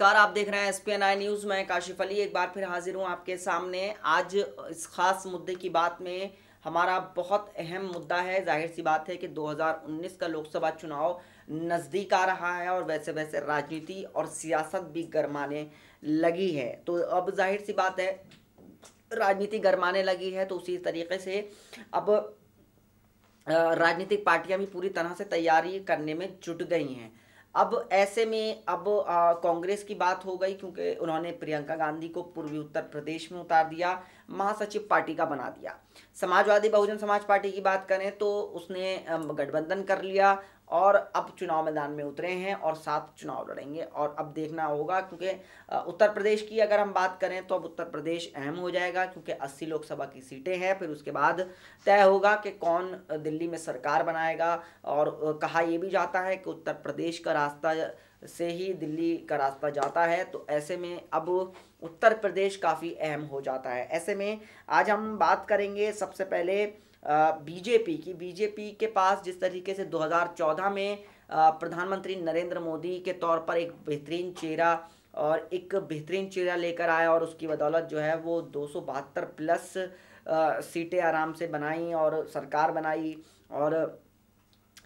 नमस्कार आप देख रहे हैं S P N I news मैं काशिफ अली एक बार फिर हाजिर हूं आपके सामने आज इस ख़ास मुद्दे की बात में हमारा बहुत अहम मुद्दा है जाहिर सी बात है कि 2019 का लोकसभा चुनाव नज़दीक आ रहा है और वैसे वैसे राजनीति और सियासत भी गरमाने लगी है तो अब जाहिर सी बात है राजनीति गरमाने लगी है तो उसी तरीके से अब राजनीतिक पार्टियां भी पूरी तरह से तैयारी करने में जुट गई हैं अब ऐसे में अब कांग्रेस की बात हो गई क्योंकि उन्होंने प्रियंका गांधी को पूर्वी उत्तर प्रदेश में उतार दिया महासचिव पार्टी का बना दिया समाजवादी बहुजन समाज पार्टी की बात करें तो उसने गठबंधन कर लिया और अब चुनाव मैदान में उतरे हैं और सात चुनाव लड़ेंगे और अब देखना होगा क्योंकि उत्तर प्रदेश की अगर हम बात करें तो अब उत्तर प्रदेश अहम हो जाएगा क्योंकि 80 लोकसभा की सीटें हैं फिर उसके बाद तय होगा कि कौन दिल्ली में सरकार बनाएगा और कहा यह भी जाता है कि उत्तर प्रदेश का रास्ता से ही दिल्ली का रास्ता जाता है तो ऐसे में अब उत्तर प्रदेश काफ़ी अहम हो जाता है ऐसे में आज हम बात करेंगे सबसे पहले बीजेपी की बीजेपी के पास जिस तरीके से 2014 में प्रधानमंत्री नरेंद्र मोदी के तौर पर एक बेहतरीन चेहरा और एक बेहतरीन चेहरा लेकर आया और उसकी बदौलत जो है वो दो प्लस सीटें आराम से बनाई और सरकार बनाई और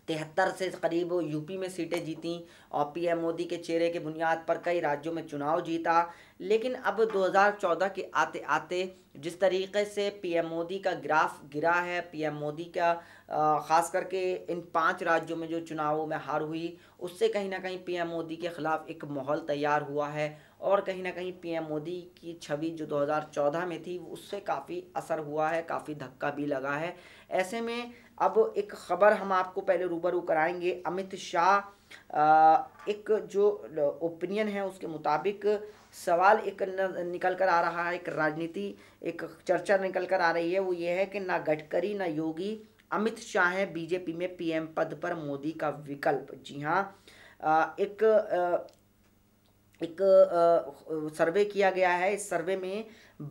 तिहत्तर से करीब यूपी में सीटें जीतीं और पीएम मोदी के चेहरे के बुनियाद पर कई राज्यों में चुनाव जीता लेकिन अब 2014 के आते आते जिस तरीके से पीएम मोदी का ग्राफ गिरा है पीएम मोदी का ख़ास करके इन पांच राज्यों में जो चुनावों में हार हुई उससे कहीं ना कहीं पीएम मोदी के ख़िलाफ़ एक माहौल तैयार हुआ है और कहीं ना कहीं पीएम मोदी की छवि जो 2014 में थी उससे काफ़ी असर हुआ है काफ़ी धक्का भी लगा है ऐसे में अब एक खबर हम आपको पहले रूबरू कराएंगे अमित शाह एक जो ओपिनियन है उसके मुताबिक सवाल एक निकल कर आ रहा है एक राजनीति एक चर्चा निकल कर आ रही है वो ये है कि ना गडकरी ना योगी अमित शाह हैं बीजेपी में पीएम पद पर मोदी का विकल्प जी हाँ एक एक सर्वे किया गया है इस सर्वे में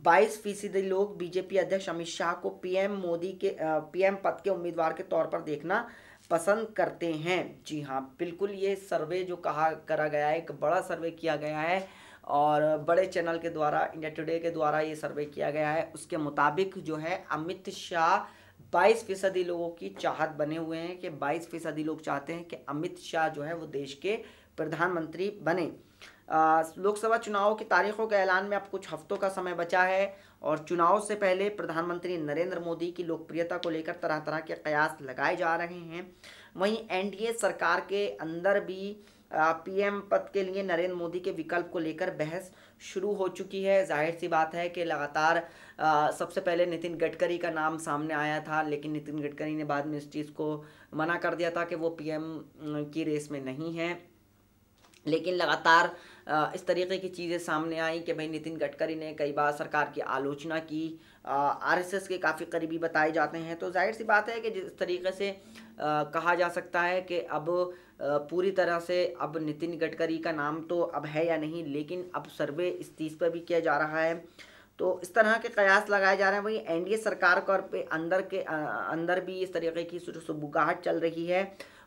22 फीसदी लोग बीजेपी अध्यक्ष अमित शाह को पीएम मोदी के पीएम पद के उम्मीदवार के तौर पर देखना पसंद करते हैं जी हाँ बिल्कुल ये सर्वे जो कहा करा गया है एक बड़ा सर्वे किया गया है और बड़े चैनल के द्वारा इंडिया टुडे के द्वारा ये सर्वे किया गया है उसके मुताबिक जो है अमित शाह बाईस फीसदी लोगों की चाहत बने हुए हैं कि बाईस फीसदी लोग चाहते हैं कि अमित शाह जो है वो देश के प्रधानमंत्री बने लोकसभा चुनाव की तारीखों के ऐलान में अब कुछ हफ्तों का समय बचा है और चुनाव से पहले प्रधानमंत्री नरेंद्र मोदी की लोकप्रियता को लेकर तरह तरह के कयास लगाए जा रहे हैं वहीं एनडीए सरकार के अंदर भी पीएम पद के लिए नरेंद्र मोदी के विकल्प को लेकर बहस शुरू हो चुकी है जाहिर सी बात है कि लगातार सबसे पहले नितिन गडकरी का नाम सामने आया था लेकिन नितिन गडकरी ने बाद में इस चीज़ को मना कर दिया था कि वो पीएम की रेस में नहीं है लेकिन लगातार इस तरीके की चीज़ें सामने आई कि भाई नितिन गडकरी ने कई बार सरकार की आलोचना की आरएसएस के काफ़ी करीबी बताए जाते हैं तो जाहिर सी बात है कि जिस तरीके से कहा जा सकता है कि अब पूरी तरह से अब नितिन गडकरी का नाम तो अब है या नहीं लेकिन अब सर्वे इस चीज़ पर भी किया जा रहा है तो इस तरह के कयास लगाए जा रहे हैं वही एनडीए सरकार के अंदर के अंदर भी इस तरीके की सुबुगाहट चल रही है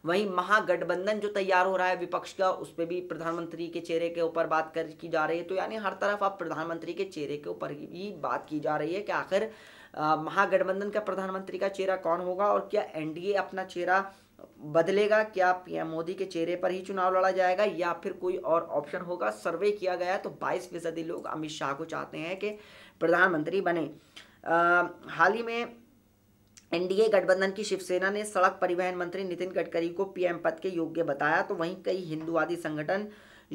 वहीं महागठबंधन जो तैयार हो रहा है विपक्ष का उस पर भी प्रधानमंत्री के चेहरे के ऊपर बात कर की जा रही है तो यानी हर तरफ आप प्रधानमंत्री के चेहरे के ऊपर ही बात की जा रही है कि आखिर महागठबंधन का प्रधानमंत्री का चेहरा कौन होगा और क्या एनडीए अपना चेहरा बदलेगा क्या पीएम मोदी के चेहरे पर ही चुनाव लड़ा जाएगा या फिर कोई और ऑप्शन होगा सर्वे किया गया तो 22 फीसदी लोग अमित शाह को चाहते हैं कि प्रधानमंत्री बने हाल ही में एनडीए गठबंधन की शिवसेना ने सड़क परिवहन मंत्री नितिन गडकरी को पीएम पद के योग्य बताया तो वहीं कई हिंदूवादी संगठन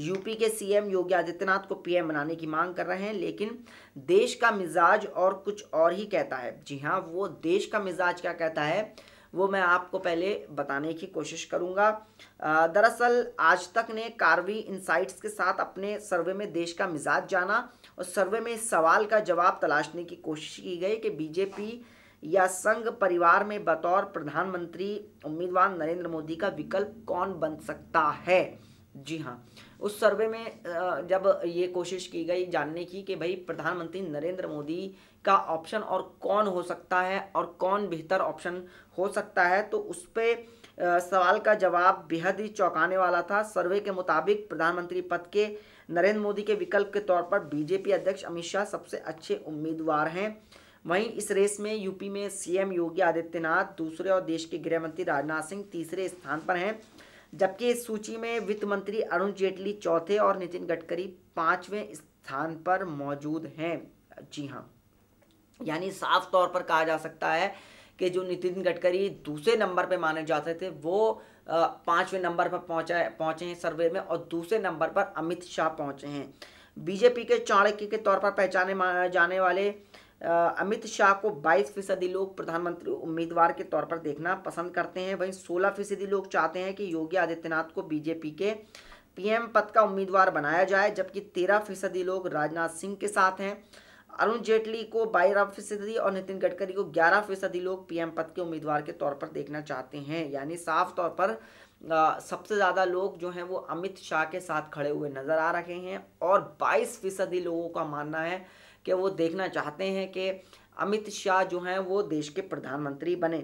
यूपी के सीएम योगी आदित्यनाथ को पीएम बनाने की मांग कर रहे हैं लेकिन देश का मिजाज और कुछ और ही कहता है जी हाँ वो देश का मिजाज क्या कहता है वो मैं आपको पहले बताने की कोशिश करूंगा दरअसल आज तक ने कार्वी इंसाइट्स के साथ अपने सर्वे में देश का मिजाज जाना और सर्वे में इस सवाल का जवाब तलाशने की कोशिश की गई कि बीजेपी या संघ परिवार में बतौर प्रधानमंत्री उम्मीदवार नरेंद्र मोदी का विकल्प कौन बन सकता है जी हाँ उस सर्वे में जब ये कोशिश की गई जानने की कि भाई प्रधानमंत्री नरेंद्र मोदी का ऑप्शन और कौन हो सकता है और कौन बेहतर ऑप्शन हो सकता है तो उस पर सवाल का जवाब बेहद ही चौंकाने वाला था सर्वे के मुताबिक प्रधानमंत्री पद के नरेंद्र मोदी के विकल्प के तौर पर बीजेपी अध्यक्ष अमित शाह सबसे अच्छे उम्मीदवार हैं वहीं इस रेस में यूपी में सीएम योगी आदित्यनाथ दूसरे और देश के गृह मंत्री राजनाथ सिंह तीसरे स्थान पर हैं जबकि इस सूची में वित्त मंत्री अरुण जेटली चौथे और नितिन गडकरी पाँचवें स्थान पर मौजूद हैं जी हाँ यानी साफ तौर पर कहा जा सकता है कि जो नितिन गडकरी दूसरे नंबर पर माने जाते थे वो पाँचवें नंबर पर पहुँचा पहुँचे हैं सर्वे में और दूसरे नंबर पर अमित शाह पहुँचे हैं बीजेपी के चाणक्य के तौर पर पहचाने जाने वाले अमित शाह को 22 फीसदी लोग प्रधानमंत्री उम्मीदवार के तौर पर देखना पसंद करते हैं वहीं 16 फीसदी लोग चाहते हैं कि योगी आदित्यनाथ को बीजेपी के पीएम पद का उम्मीदवार बनाया जाए जबकि 13 फीसदी लोग राजनाथ सिंह के साथ हैं अरुण जेटली को बारह फीसदी और नितिन गडकरी को ग्यारह फीसदी लोग पीएम पद के उम्मीदवार के तौर पर देखना चाहते हैं यानी साफ तौर पर आ, सबसे ज़्यादा लोग जो हैं वो अमित शाह के साथ खड़े हुए नज़र आ रहे हैं और 22 फीसदी लोगों का मानना है कि वो देखना चाहते हैं कि अमित शाह जो हैं वो देश के प्रधानमंत्री बने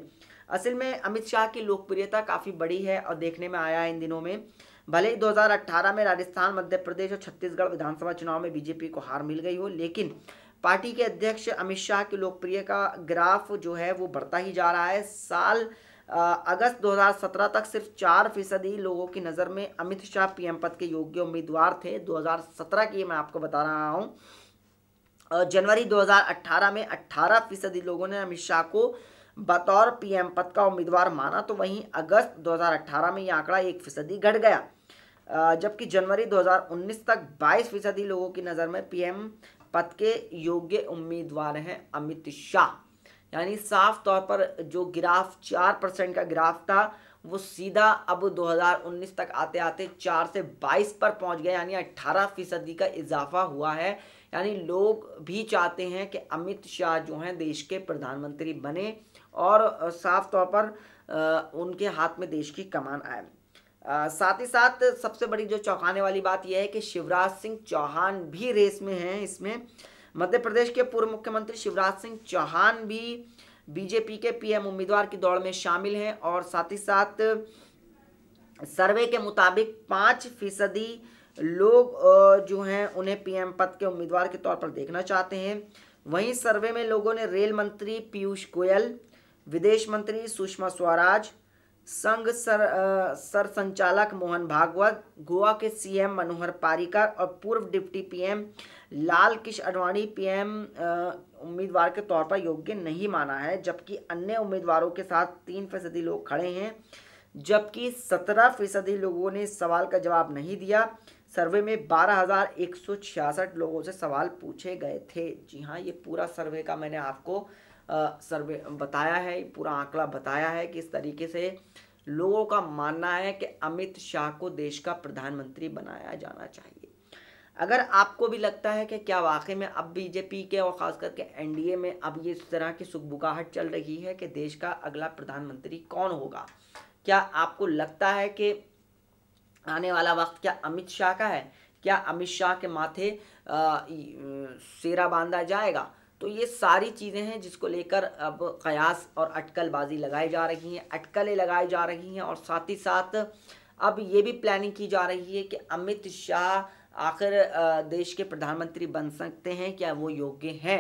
असल में अमित शाह की लोकप्रियता काफ़ी बड़ी है और देखने में आया है इन दिनों में भले ही 2018 में राजस्थान मध्य प्रदेश और छत्तीसगढ़ विधानसभा चुनाव में बीजेपी को हार मिल गई हो लेकिन पार्टी के अध्यक्ष अमित शाह की लोकप्रिय का ग्राफ जो है वो बढ़ता ही जा रहा है साल अगस्त 2017 तक सिर्फ चार फीसदी लोगों की नज़र में अमित शाह पीएम पद के योग्य उम्मीदवार थे 2017 की मैं आपको बता रहा हूँ जनवरी 2018 में 18 फीसदी लोगों ने अमित शाह को बतौर पीएम पद का उम्मीदवार माना तो वहीं अगस्त 2018 में यह आंकड़ा एक फीसदी घट गया जबकि जनवरी 2019 तक 22 फीसदी लोगों की नज़र में पीएम पद के योग्य उम्मीदवार हैं अमित शाह यानी साफ तौर पर जो गिराफ चार परसेंट का गिराफ था वो सीधा अब 2019 तक आते आते चार से बाईस पर पहुंच गया यानी अट्ठारह फीसदी का इजाफा हुआ है यानी लोग भी चाहते हैं कि अमित शाह जो हैं देश के प्रधानमंत्री बने और साफ तौर पर उनके हाथ में देश की कमान आए साथ ही साथ सबसे बड़ी जो चौंकाने वाली बात यह है कि शिवराज सिंह चौहान भी रेस में हैं इसमें मध्य प्रदेश के पूर्व मुख्यमंत्री शिवराज सिंह चौहान भी बीजेपी के पीएम उम्मीदवार की दौड़ में शामिल हैं और साथ ही साथ सर्वे के मुताबिक पाँच फीसदी लोग जो हैं उन्हें पीएम पद के उम्मीदवार के तौर पर देखना चाहते हैं वहीं सर्वे में लोगों ने रेल मंत्री पीयूष गोयल विदेश मंत्री सुषमा स्वराज संघ सर सर संचालक मोहन भागवत गोवा के सीएम मनोहर पारिकर और पूर्व deputy PM Lal Krishna Advani PM उम्मीदवार के तौर पर योग्य नहीं माना है जबकि अन्य उम्मीदवारों के साथ तीन फीसदी लोग खड़े हैं जबकि सत्रह फीसदी लोगों ने सवाल का जवाब नहीं दिया सर्वे में बारह हज़ार एक सौ छियासठ लोगों से सवाल पूछे गए थे जी हाँ ये पूरा सर्वे का मैंने आपको आ, सर्वे बताया है पूरा आंकड़ा बताया है कि इस तरीके से लोगों का मानना है कि अमित शाह को देश का प्रधानमंत्री बनाया जाना चाहिए अगर आपको भी लगता है कि क्या वाकई में अब बीजेपी के और ख़ास करके एनडीए में अब ये इस तरह की सुखबुकाहट चल रही है कि देश का अगला प्रधानमंत्री कौन होगा क्या आपको लगता है कि आने वाला वक्त क्या अमित शाह का है क्या अमित शाह के माथे सेरा बांधा जाएगा तो ये सारी चीज़ें हैं जिसको लेकर अब कयास और अटकलबाजी लगाई जा रही हैं अटकलें लगाई जा रही हैं और साथ ही साथ अब ये भी प्लानिंग की जा रही है कि अमित शाह आखिर देश के प्रधानमंत्री बन सकते हैं क्या वो योग्य हैं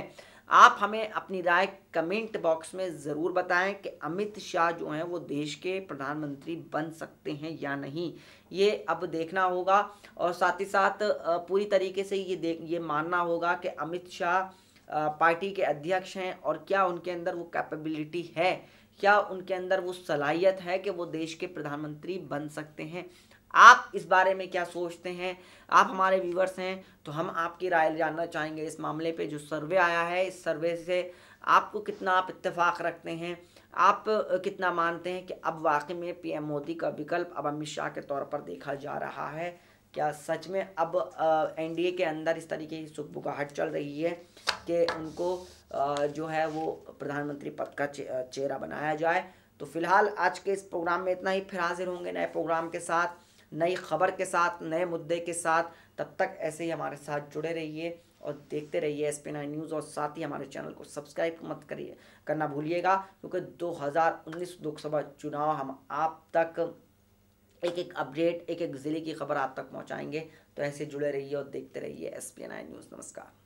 आप हमें अपनी राय कमेंट बॉक्स में ज़रूर बताएं कि अमित शाह जो हैं वो देश के प्रधानमंत्री बन सकते हैं या नहीं ये अब देखना होगा और साथ ही साथ पूरी तरीके से ये देख ये मानना होगा कि अमित शाह पार्टी के अध्यक्ष हैं और क्या उनके अंदर वो कैपेबिलिटी है क्या उनके अंदर वो सलाहियत है कि वो देश के प्रधानमंत्री बन सकते हैं आप इस बारे में क्या सोचते हैं आप हमारे व्यूवर्स हैं तो हम आपकी राय जानना चाहेंगे इस मामले पे जो सर्वे आया है इस सर्वे से आपको कितना आप इतफ़ाक रखते हैं आप कितना मानते हैं कि अब वाकई में पीएम मोदी का विकल्प अब अमित शाह के तौर पर देखा जा रहा है क्या सच में अब एनडीए के अंदर इस तरीके की सुखबुगाहट चल रही है कि उनको आ, जो है वो प्रधानमंत्री पद का चे, चेहरा बनाया जाए तो फिलहाल आज के इस प्रोग्राम में इतना ही फिर हाजिर होंगे नए प्रोग्राम के साथ नई खबर के साथ नए मुद्दे के साथ तब तक ऐसे ही हमारे साथ जुड़े रहिए और देखते रहिए एस पी नाइन न्यूज़ और साथ ही हमारे चैनल को सब्सक्राइब मत करिए करना भूलिएगा क्योंकि 2019 लोकसभा चुनाव हम आप तक एक एक अपडेट एक एक ज़िले की खबर आप तक पहुंचाएंगे तो ऐसे जुड़े रहिए और देखते रहिए एस पी नाइन न्यूज़ नमस्कार